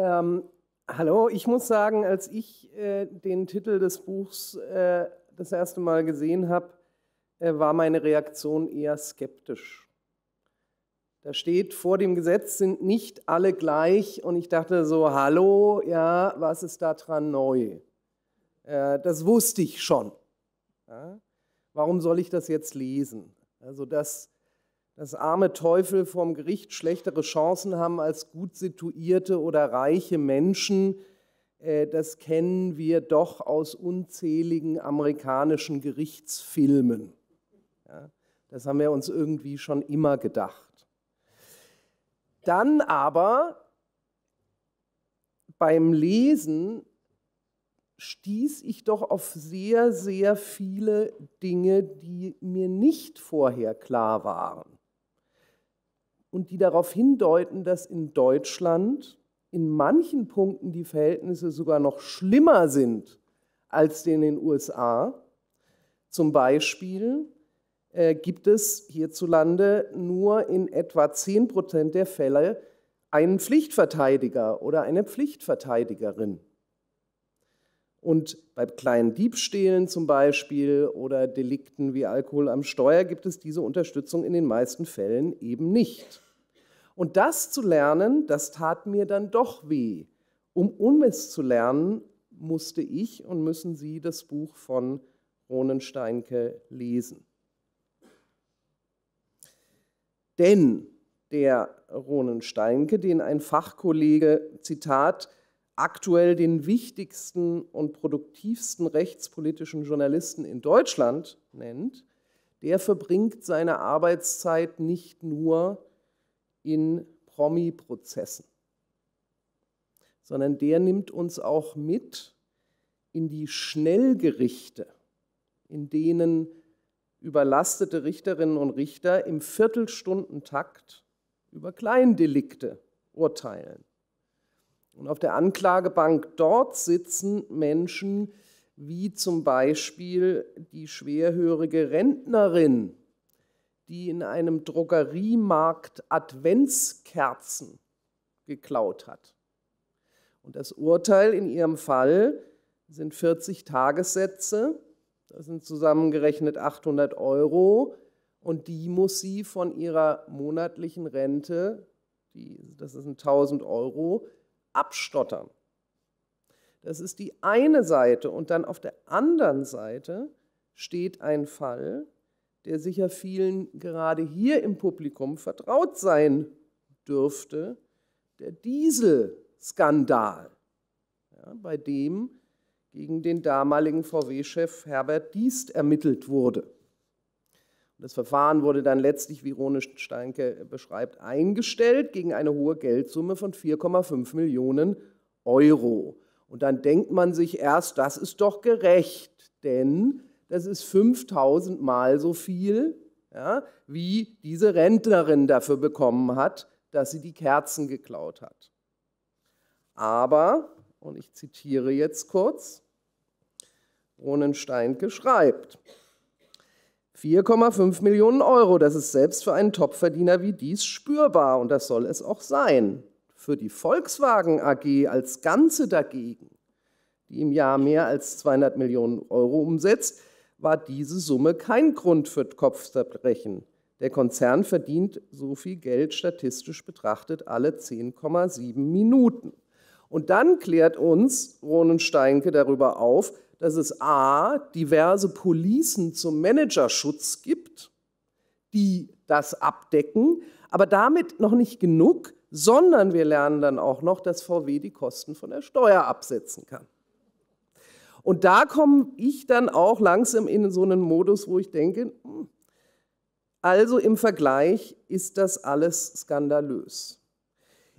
Ähm, hallo, ich muss sagen, als ich äh, den Titel des Buchs äh, das erste Mal gesehen habe, äh, war meine Reaktion eher skeptisch. Da steht, vor dem Gesetz sind nicht alle gleich und ich dachte so, hallo, ja, was ist da dran neu? Äh, das wusste ich schon. Ja? Warum soll ich das jetzt lesen? Also das dass arme Teufel vorm Gericht schlechtere Chancen haben als gut situierte oder reiche Menschen, äh, das kennen wir doch aus unzähligen amerikanischen Gerichtsfilmen. das haben wir uns irgendwie schon immer gedacht. Dann aber beim Lesen stieß ich doch auf sehr, sehr viele Dinge, die mir nicht vorher klar waren und die darauf hindeuten, dass in Deutschland in manchen Punkten die Verhältnisse sogar noch schlimmer sind als in den USA. Zum Beispiel äh, gibt es hierzulande nur in etwa 10 Prozent der Fälle einen Pflichtverteidiger oder eine Pflichtverteidigerin. Und bei kleinen Diebstählen zum Beispiel oder Delikten wie Alkohol am Steuer gibt es diese Unterstützung in den meisten Fällen eben nicht. Und das zu lernen, das tat mir dann doch weh. Um Unmist zu lernen, musste ich und müssen Sie das Buch von Ronen Steinke lesen. Denn der Ronen Steinke, den ein Fachkollege, Zitat, aktuell den wichtigsten und produktivsten rechtspolitischen Journalisten in Deutschland nennt, der verbringt seine Arbeitszeit nicht nur in Promi-Prozessen, sondern der nimmt uns auch mit in die Schnellgerichte, in denen überlastete Richterinnen und Richter im Viertelstundentakt über Kleindelikte urteilen. Und auf der Anklagebank dort sitzen Menschen wie zum Beispiel die schwerhörige Rentnerin, die in einem Drogeriemarkt Adventskerzen geklaut hat. Und das Urteil in ihrem Fall sind 40 Tagessätze, das sind zusammengerechnet 800 Euro, und die muss sie von ihrer monatlichen Rente, die, das ist ein 1000 Euro, abstottern. Das ist die eine Seite. Und dann auf der anderen Seite steht ein Fall, der sicher vielen gerade hier im Publikum vertraut sein dürfte, der Dieselskandal, ja, bei dem gegen den damaligen VW-Chef Herbert Diest ermittelt wurde. Das Verfahren wurde dann letztlich, wie Rone Steinke beschreibt, eingestellt gegen eine hohe Geldsumme von 4,5 Millionen Euro. Und dann denkt man sich erst, das ist doch gerecht, denn das ist 5000 Mal so viel, ja, wie diese Rentnerin dafür bekommen hat, dass sie die Kerzen geklaut hat. Aber, und ich zitiere jetzt kurz, Ronen Steinke schreibt, 4,5 Millionen Euro, das ist selbst für einen Topverdiener wie dies spürbar und das soll es auch sein. Für die Volkswagen AG als Ganze dagegen, die im Jahr mehr als 200 Millionen Euro umsetzt, war diese Summe kein Grund für Kopfzerbrechen. Der Konzern verdient so viel Geld statistisch betrachtet alle 10,7 Minuten. Und dann klärt uns Ronen Steinke darüber auf, dass es a, diverse Policen zum Managerschutz gibt, die das abdecken, aber damit noch nicht genug, sondern wir lernen dann auch noch, dass VW die Kosten von der Steuer absetzen kann. Und da komme ich dann auch langsam in so einen Modus, wo ich denke, hm, also im Vergleich ist das alles skandalös.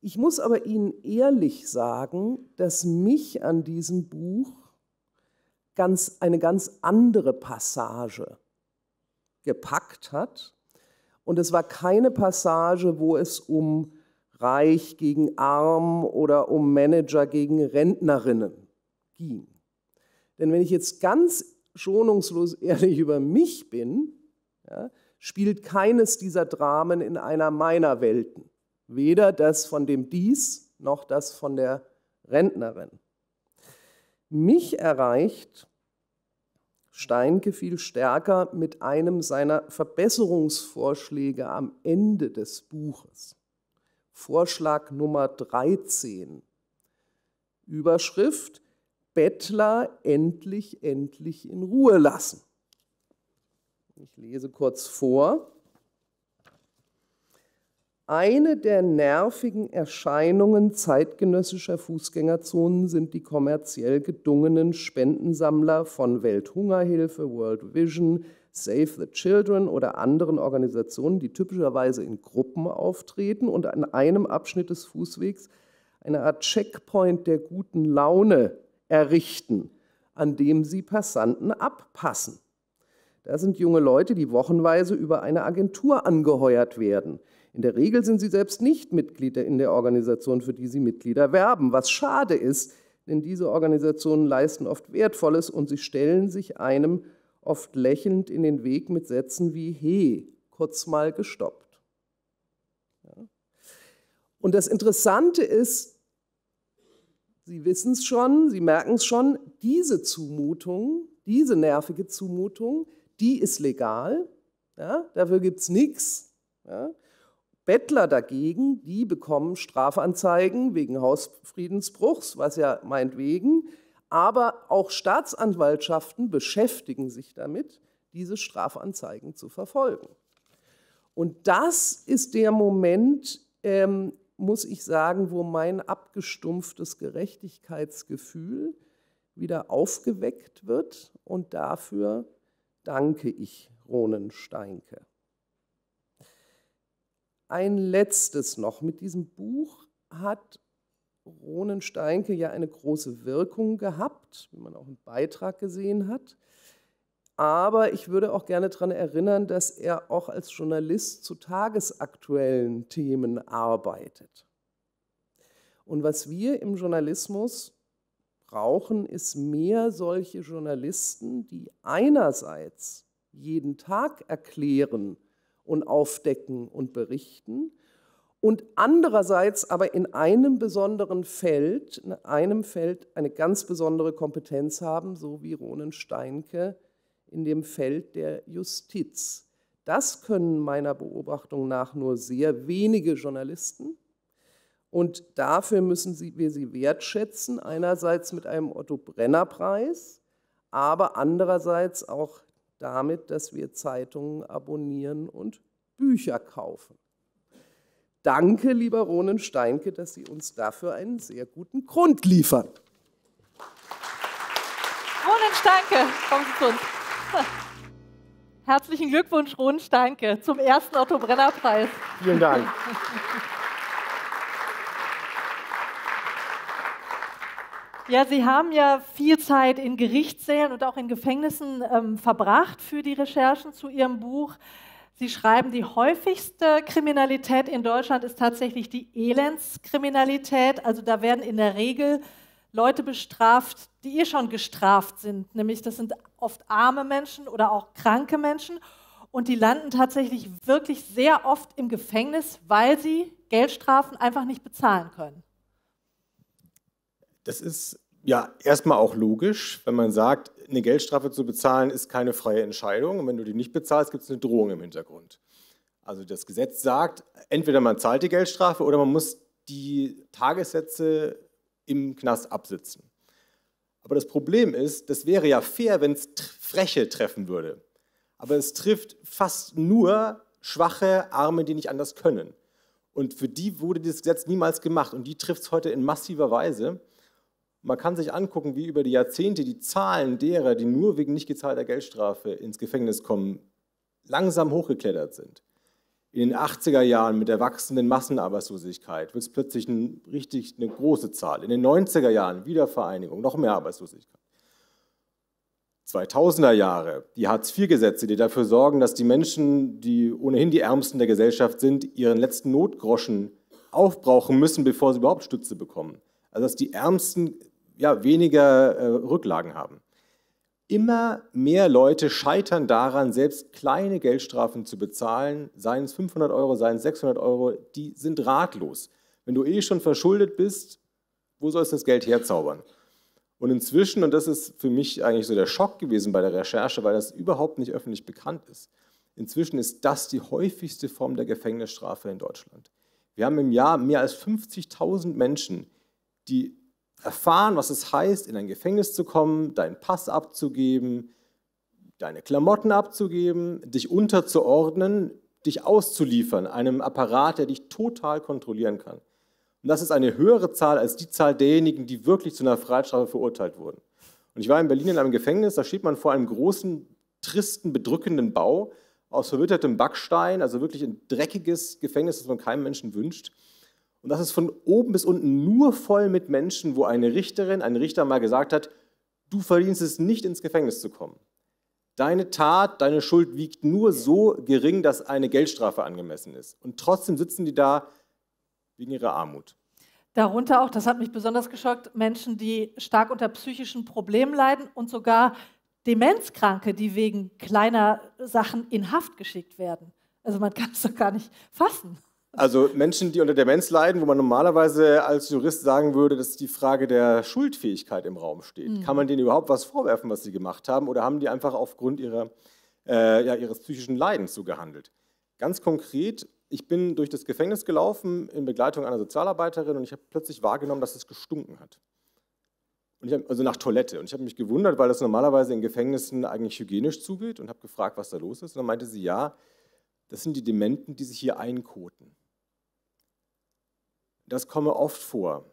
Ich muss aber Ihnen ehrlich sagen, dass mich an diesem Buch ganz, eine ganz andere Passage gepackt hat. Und es war keine Passage, wo es um Reich gegen Arm oder um Manager gegen Rentnerinnen ging. Denn wenn ich jetzt ganz schonungslos ehrlich über mich bin, ja, spielt keines dieser Dramen in einer meiner Welten. Weder das von dem Dies noch das von der Rentnerin. Mich erreicht Steinke viel stärker mit einem seiner Verbesserungsvorschläge am Ende des Buches. Vorschlag Nummer 13. Überschrift Bettler endlich, endlich in Ruhe lassen. Ich lese kurz vor. Eine der nervigen Erscheinungen zeitgenössischer Fußgängerzonen sind die kommerziell gedungenen Spendensammler von Welthungerhilfe, World Vision, Save the Children oder anderen Organisationen, die typischerweise in Gruppen auftreten und an einem Abschnitt des Fußwegs eine Art Checkpoint der guten Laune errichten, an dem sie Passanten abpassen. Da sind junge Leute, die wochenweise über eine Agentur angeheuert werden – in der Regel sind sie selbst nicht Mitglieder in der Organisation, für die sie Mitglieder werben, was schade ist, denn diese Organisationen leisten oft Wertvolles und sie stellen sich einem oft lächelnd in den Weg mit Sätzen wie He, kurz mal gestoppt. Ja. Und das Interessante ist, Sie wissen es schon, Sie merken es schon, diese Zumutung, diese nervige Zumutung, die ist legal, ja, dafür gibt es nichts. Ja. Bettler dagegen, die bekommen Strafanzeigen wegen Hausfriedensbruchs, was ja meinetwegen. Aber auch Staatsanwaltschaften beschäftigen sich damit, diese Strafanzeigen zu verfolgen. Und das ist der Moment, ähm, muss ich sagen, wo mein abgestumpftes Gerechtigkeitsgefühl wieder aufgeweckt wird. Und dafür danke ich Ronen Steinke ein letztes noch. Mit diesem Buch hat Ronen Steinke ja eine große Wirkung gehabt, wie man auch im Beitrag gesehen hat. Aber ich würde auch gerne daran erinnern, dass er auch als Journalist zu tagesaktuellen Themen arbeitet. Und was wir im Journalismus brauchen, ist mehr solche Journalisten, die einerseits jeden Tag erklären, und aufdecken und berichten. Und andererseits aber in einem besonderen Feld, in einem Feld eine ganz besondere Kompetenz haben, so wie Ronen Steinke in dem Feld der Justiz. Das können meiner Beobachtung nach nur sehr wenige Journalisten. Und dafür müssen wir sie wertschätzen, einerseits mit einem Otto Brenner Preis, aber andererseits auch damit, dass wir Zeitungen abonnieren und Bücher kaufen. Danke, lieber Ronen Steinke, dass Sie uns dafür einen sehr guten Grund liefern. Ronen Steinke, kommen Sie zu uns. Herzlichen Glückwunsch, Ronen Steinke, zum ersten Otto Brenner Preis. Vielen Dank. Ja, Sie haben ja viel Zeit in Gerichtssälen und auch in Gefängnissen ähm, verbracht für die Recherchen zu Ihrem Buch. Sie schreiben, die häufigste Kriminalität in Deutschland ist tatsächlich die Elendskriminalität. Also da werden in der Regel Leute bestraft, die eh schon gestraft sind. Nämlich das sind oft arme Menschen oder auch kranke Menschen. Und die landen tatsächlich wirklich sehr oft im Gefängnis, weil sie Geldstrafen einfach nicht bezahlen können. Das ist ja erstmal auch logisch, wenn man sagt, eine Geldstrafe zu bezahlen ist keine freie Entscheidung und wenn du die nicht bezahlst, gibt es eine Drohung im Hintergrund. Also das Gesetz sagt, entweder man zahlt die Geldstrafe oder man muss die Tagessätze im Knast absitzen. Aber das Problem ist, das wäre ja fair, wenn es Freche treffen würde. Aber es trifft fast nur schwache Arme, die nicht anders können. Und für die wurde dieses Gesetz niemals gemacht. Und die trifft es heute in massiver Weise. Man kann sich angucken, wie über die Jahrzehnte die Zahlen derer, die nur wegen nicht gezahlter Geldstrafe ins Gefängnis kommen, langsam hochgeklettert sind. In den 80er Jahren mit der wachsenden Massenarbeitslosigkeit wird es plötzlich ein, richtig eine große Zahl. In den 90er Jahren Wiedervereinigung, noch mehr Arbeitslosigkeit. 2000er Jahre, die Hartz-IV-Gesetze, die dafür sorgen, dass die Menschen, die ohnehin die Ärmsten der Gesellschaft sind, ihren letzten Notgroschen aufbrauchen müssen, bevor sie überhaupt Stütze bekommen. Also dass die Ärmsten ja, weniger äh, Rücklagen haben. Immer mehr Leute scheitern daran, selbst kleine Geldstrafen zu bezahlen, seien es 500 Euro, seien es 600 Euro, die sind ratlos. Wenn du eh schon verschuldet bist, wo sollst du das Geld herzaubern? Und inzwischen, und das ist für mich eigentlich so der Schock gewesen bei der Recherche, weil das überhaupt nicht öffentlich bekannt ist, inzwischen ist das die häufigste Form der Gefängnisstrafe in Deutschland. Wir haben im Jahr mehr als 50.000 Menschen, die erfahren, was es heißt, in ein Gefängnis zu kommen, deinen Pass abzugeben, deine Klamotten abzugeben, dich unterzuordnen, dich auszuliefern, einem Apparat, der dich total kontrollieren kann. Und das ist eine höhere Zahl als die Zahl derjenigen, die wirklich zu einer Freiheitsstrafe verurteilt wurden. Und ich war in Berlin in einem Gefängnis, da steht man vor einem großen, tristen, bedrückenden Bau aus verwittertem Backstein, also wirklich ein dreckiges Gefängnis, das man keinem Menschen wünscht. Und das ist von oben bis unten nur voll mit Menschen, wo eine Richterin, ein Richter mal gesagt hat, du verdienst es nicht ins Gefängnis zu kommen. Deine Tat, deine Schuld wiegt nur so gering, dass eine Geldstrafe angemessen ist. Und trotzdem sitzen die da wegen ihrer Armut. Darunter auch, das hat mich besonders geschockt, Menschen, die stark unter psychischen Problemen leiden und sogar Demenzkranke, die wegen kleiner Sachen in Haft geschickt werden. Also man kann es doch gar nicht fassen. Also Menschen, die unter Demenz leiden, wo man normalerweise als Jurist sagen würde, dass die Frage der Schuldfähigkeit im Raum steht. Mhm. Kann man denen überhaupt was vorwerfen, was sie gemacht haben, oder haben die einfach aufgrund ihrer, äh, ja, ihres psychischen Leidens so gehandelt? Ganz konkret, ich bin durch das Gefängnis gelaufen in Begleitung einer Sozialarbeiterin und ich habe plötzlich wahrgenommen, dass es gestunken hat. Hab, also nach Toilette. Und ich habe mich gewundert, weil das normalerweise in Gefängnissen eigentlich hygienisch zugeht und habe gefragt, was da los ist. Und dann meinte sie, ja, das sind die Dementen, die sich hier einkoten das komme oft vor.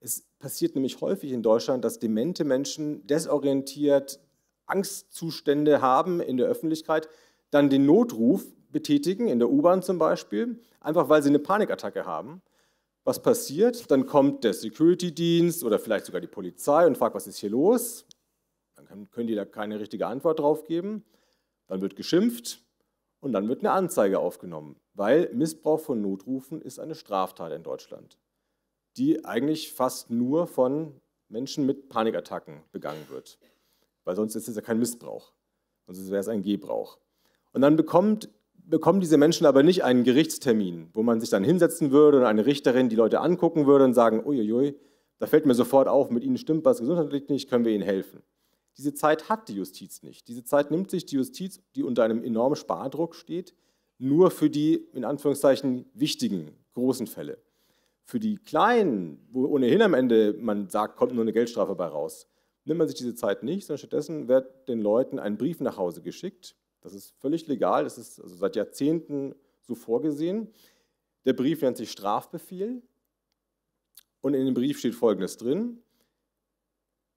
Es passiert nämlich häufig in Deutschland, dass demente Menschen desorientiert Angstzustände haben in der Öffentlichkeit, dann den Notruf betätigen, in der U-Bahn zum Beispiel, einfach weil sie eine Panikattacke haben. Was passiert? Dann kommt der Security-Dienst oder vielleicht sogar die Polizei und fragt, was ist hier los? Dann können die da keine richtige Antwort drauf geben. Dann wird geschimpft, und dann wird eine Anzeige aufgenommen, weil Missbrauch von Notrufen ist eine Straftat in Deutschland, die eigentlich fast nur von Menschen mit Panikattacken begangen wird, weil sonst ist es ja kein Missbrauch, sonst wäre es ein Gebrauch. Und dann bekommt, bekommen diese Menschen aber nicht einen Gerichtstermin, wo man sich dann hinsetzen würde und eine Richterin die Leute angucken würde und sagen, uiuiui, da fällt mir sofort auf, mit ihnen stimmt was gesundheitlich nicht, können wir ihnen helfen. Diese Zeit hat die Justiz nicht. Diese Zeit nimmt sich die Justiz, die unter einem enormen Spardruck steht, nur für die in Anführungszeichen wichtigen, großen Fälle. Für die kleinen, wo ohnehin am Ende man sagt, kommt nur eine Geldstrafe bei raus, nimmt man sich diese Zeit nicht, sondern stattdessen wird den Leuten ein Brief nach Hause geschickt. Das ist völlig legal, das ist also seit Jahrzehnten so vorgesehen. Der Brief nennt sich Strafbefehl und in dem Brief steht Folgendes drin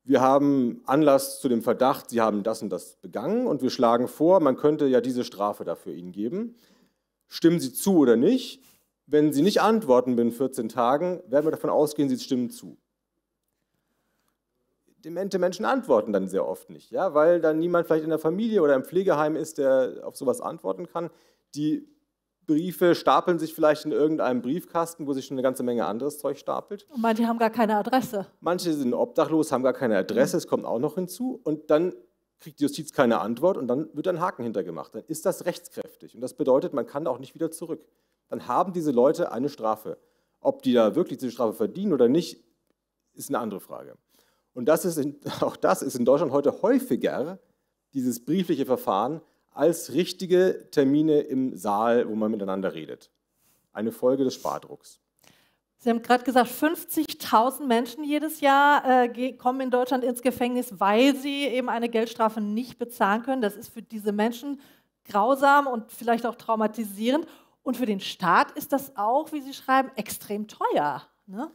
wir haben Anlass zu dem Verdacht, sie haben das und das begangen und wir schlagen vor, man könnte ja diese Strafe dafür ihnen geben. Stimmen sie zu oder nicht? Wenn sie nicht antworten binnen 14 Tagen, werden wir davon ausgehen, sie stimmen zu. Demente Menschen antworten dann sehr oft nicht, ja, weil dann niemand vielleicht in der Familie oder im Pflegeheim ist, der auf sowas antworten kann. Die Briefe stapeln sich vielleicht in irgendeinem Briefkasten, wo sich schon eine ganze Menge anderes Zeug stapelt. Und manche haben gar keine Adresse. Manche sind obdachlos, haben gar keine Adresse, es kommt auch noch hinzu. Und dann kriegt die Justiz keine Antwort und dann wird ein Haken hintergemacht. Dann ist das rechtskräftig. Und das bedeutet, man kann auch nicht wieder zurück. Dann haben diese Leute eine Strafe. Ob die da wirklich diese Strafe verdienen oder nicht, ist eine andere Frage. Und das in, auch das ist in Deutschland heute häufiger, dieses briefliche Verfahren, als richtige Termine im Saal, wo man miteinander redet. Eine Folge des Spardrucks. Sie haben gerade gesagt, 50.000 Menschen jedes Jahr äh, kommen in Deutschland ins Gefängnis, weil sie eben eine Geldstrafe nicht bezahlen können. Das ist für diese Menschen grausam und vielleicht auch traumatisierend. Und für den Staat ist das auch, wie Sie schreiben, extrem teuer. Ne?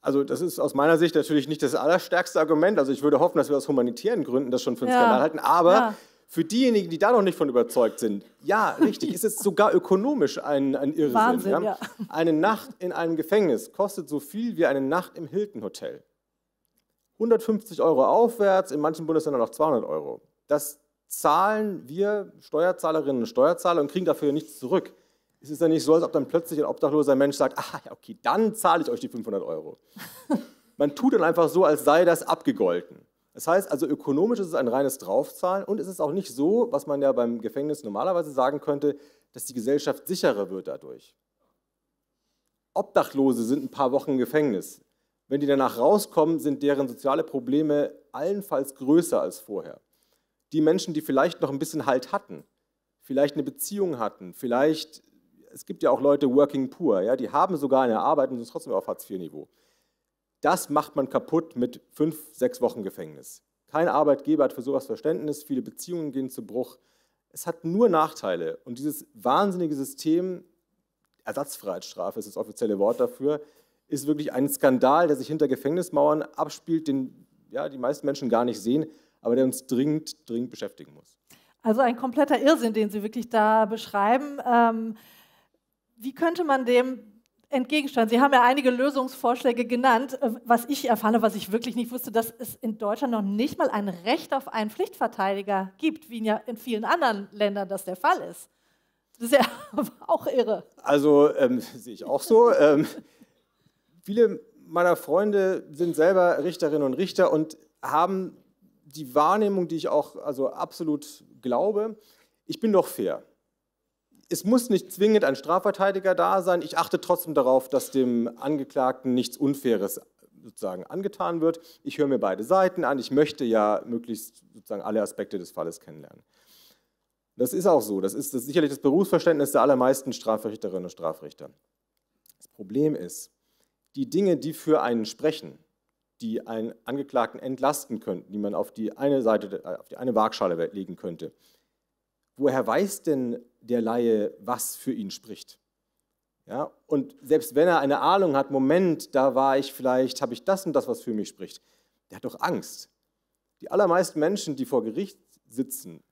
Also das ist aus meiner Sicht natürlich nicht das allerstärkste Argument. Also ich würde hoffen, dass wir aus humanitären Gründen das schon für einen ja. Skandal halten. Aber ja. Für diejenigen, die da noch nicht von überzeugt sind, ja, richtig, ist es sogar ökonomisch ein, ein Irrsinn. Wahnsinn, ja? Ja. Eine Nacht in einem Gefängnis kostet so viel wie eine Nacht im Hilton Hotel. 150 Euro aufwärts, in manchen Bundesländern noch 200 Euro. Das zahlen wir Steuerzahlerinnen und Steuerzahler und kriegen dafür nichts zurück. Es ist ja nicht so, als ob dann plötzlich ein obdachloser Mensch sagt, ah, okay, dann zahle ich euch die 500 Euro. Man tut dann einfach so, als sei das abgegolten. Das heißt also, ökonomisch ist es ein reines Draufzahlen und es ist auch nicht so, was man ja beim Gefängnis normalerweise sagen könnte, dass die Gesellschaft sicherer wird dadurch. Obdachlose sind ein paar Wochen im Gefängnis. Wenn die danach rauskommen, sind deren soziale Probleme allenfalls größer als vorher. Die Menschen, die vielleicht noch ein bisschen Halt hatten, vielleicht eine Beziehung hatten, vielleicht, es gibt ja auch Leute working poor, ja, die haben sogar eine Arbeit und sind trotzdem auf Hartz-IV-Niveau. Das macht man kaputt mit fünf, sechs Wochen Gefängnis. Kein Arbeitgeber hat für sowas Verständnis, viele Beziehungen gehen zu Bruch. Es hat nur Nachteile. Und dieses wahnsinnige System, Ersatzfreiheitsstrafe ist das offizielle Wort dafür, ist wirklich ein Skandal, der sich hinter Gefängnismauern abspielt, den ja, die meisten Menschen gar nicht sehen, aber der uns dringend, dringend beschäftigen muss. Also ein kompletter Irrsinn, den Sie wirklich da beschreiben. Ähm, wie könnte man dem entgegenstand. Sie haben ja einige Lösungsvorschläge genannt. Äh, was ich erfahre, was ich wirklich nicht wusste, dass es in Deutschland noch nicht mal ein Recht auf einen Pflichtverteidiger gibt, wie ja in vielen anderen Ländern das der Fall ist. Das ist ja auch irre. Also ähm, sehe ich auch so. ähm, viele meiner Freunde sind selber Richterinnen und Richter und haben die Wahrnehmung, die ich auch also absolut glaube, ich bin doch fair es muss nicht zwingend ein Strafverteidiger da sein. Ich achte trotzdem darauf, dass dem Angeklagten nichts Unfaires sozusagen angetan wird. Ich höre mir beide Seiten an. Ich möchte ja möglichst sozusagen alle Aspekte des Falles kennenlernen. Das ist auch so. Das ist, das sicherlich das Berufsverständnis der allermeisten Strafrichterinnen und Strafrichter. Das Problem ist, die Dinge, die für einen sprechen, die einen Angeklagten entlasten könnten, die man auf die eine Seite, auf die eine Waagschale legen könnte. Woher weiß denn der Laie, was für ihn spricht. Ja, und selbst wenn er eine Ahnung hat, Moment, da war ich vielleicht, habe ich das und das, was für mich spricht, der hat doch Angst. Die allermeisten Menschen, die vor Gericht sitzen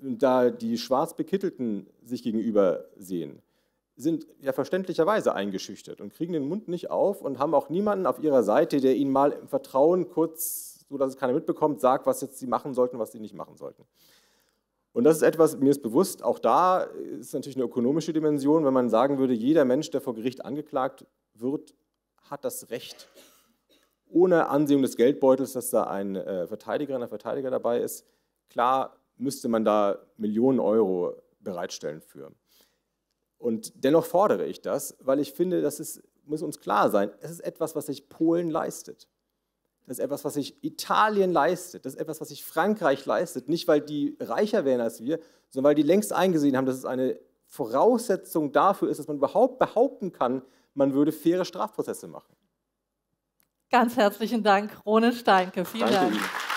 und da die Schwarzbekittelten sich gegenüber sehen, sind ja verständlicherweise eingeschüchtert und kriegen den Mund nicht auf und haben auch niemanden auf ihrer Seite, der ihnen mal im Vertrauen kurz, so dass es keiner mitbekommt, sagt, was jetzt sie machen sollten, was sie nicht machen sollten. Und das ist etwas, mir ist bewusst, auch da ist natürlich eine ökonomische Dimension, wenn man sagen würde, jeder Mensch, der vor Gericht angeklagt wird, hat das Recht, ohne Ansehung des Geldbeutels, dass da ein äh, Verteidiger, ein Verteidiger dabei ist, klar müsste man da Millionen Euro bereitstellen für. Und dennoch fordere ich das, weil ich finde, das ist, muss uns klar sein, es ist etwas, was sich Polen leistet. Das ist etwas, was sich Italien leistet. Das ist etwas, was sich Frankreich leistet. Nicht, weil die reicher wären als wir, sondern weil die längst eingesehen haben, dass es eine Voraussetzung dafür ist, dass man überhaupt behaupten kann, man würde faire Strafprozesse machen. Ganz herzlichen Dank, Rone Steinke. Vielen Danke Dank. Ihnen.